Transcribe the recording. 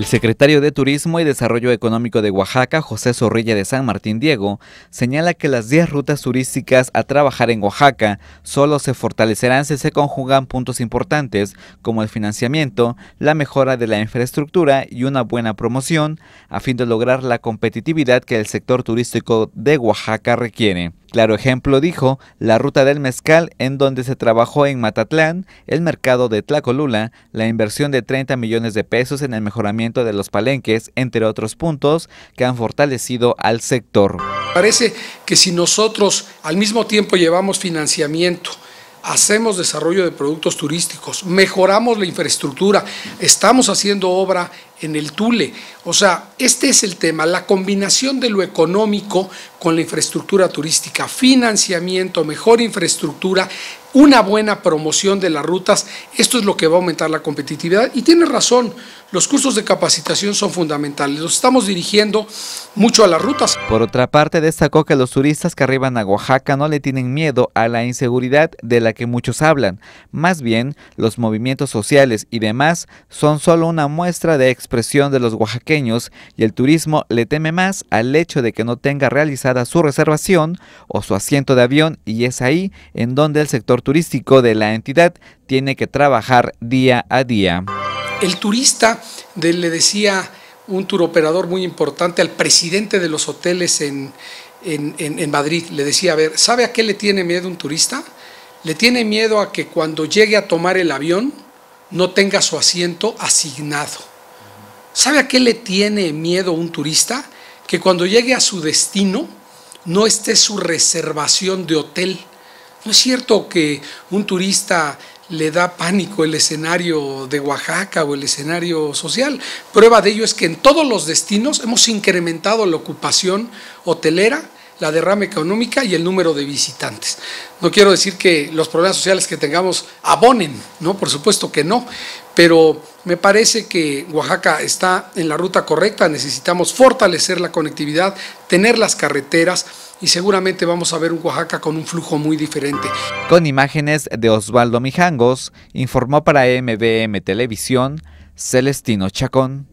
El secretario de Turismo y Desarrollo Económico de Oaxaca, José Zorrilla de San Martín Diego, señala que las 10 rutas turísticas a trabajar en Oaxaca solo se fortalecerán si se conjugan puntos importantes como el financiamiento, la mejora de la infraestructura y una buena promoción, a fin de lograr la competitividad que el sector turístico de Oaxaca requiere. Claro ejemplo dijo la ruta del mezcal en donde se trabajó en Matatlán, el mercado de Tlacolula, la inversión de 30 millones de pesos en el mejoramiento de los palenques, entre otros puntos que han fortalecido al sector. Parece que si nosotros al mismo tiempo llevamos financiamiento, hacemos desarrollo de productos turísticos, mejoramos la infraestructura, estamos haciendo obra en el Tule. O sea, este es el tema, la combinación de lo económico con la infraestructura turística, financiamiento, mejor infraestructura, una buena promoción de las rutas, esto es lo que va a aumentar la competitividad. Y tiene razón, los cursos de capacitación son fundamentales, los estamos dirigiendo mucho a las rutas. Por otra parte, destacó que los turistas que arriban a Oaxaca no le tienen miedo a la inseguridad de la que muchos hablan, más bien los movimientos sociales y demás son solo una muestra de expresión de los oaxaqueños y el turismo le teme más al hecho de que no tenga realizada su reservación o su asiento de avión y es ahí en donde el sector turístico de la entidad tiene que trabajar día a día. El turista le decía un operador muy importante al presidente de los hoteles en, en, Madrid, le decía, a ver, ¿sabe a qué le tiene miedo un turista? Le tiene miedo a que cuando llegue a tomar el avión no tenga su asiento asignado. ¿Sabe a qué le tiene miedo un turista? Que cuando llegue a su destino no esté su reservación de hotel no es cierto que un turista le da pánico el escenario de Oaxaca o el escenario social. Prueba de ello es que en todos los destinos hemos incrementado la ocupación hotelera, la derrama económica y el número de visitantes. No quiero decir que los problemas sociales que tengamos abonen, ¿no? Por supuesto que no, pero me parece que Oaxaca está en la ruta correcta, necesitamos fortalecer la conectividad, tener las carreteras, y seguramente vamos a ver un Oaxaca con un flujo muy diferente. Con imágenes de Osvaldo Mijangos, informó para MBM Televisión Celestino Chacón.